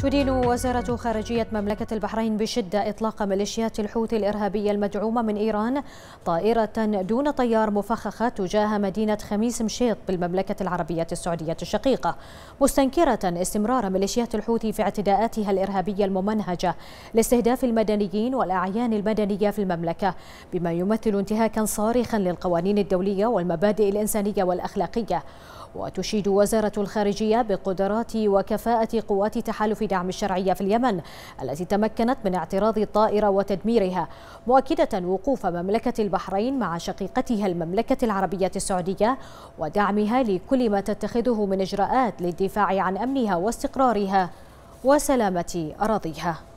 تدين وزارة خارجية مملكة البحرين بشدة إطلاق ميليشيات الحوثي الإرهابية المدعومة من إيران طائرة دون طيار مفخخة تجاه مدينة خميس مشيط بالمملكة العربية السعودية الشقيقة مستنكرة استمرار ميليشيات الحوثي في اعتداءاتها الإرهابية الممنهجة لاستهداف المدنيين والأعيان المدنية في المملكة بما يمثل انتهاكا صارخا للقوانين الدولية والمبادئ الإنسانية والأخلاقية وتشيد وزارة الخارجية بقدرات وكفاءة قوات تحالف دعم الشرعية في اليمن التي تمكنت من اعتراض الطائرة وتدميرها مؤكدة وقوف مملكة البحرين مع شقيقتها المملكة العربية السعودية ودعمها لكل ما تتخذه من إجراءات للدفاع عن أمنها واستقرارها وسلامة أراضيها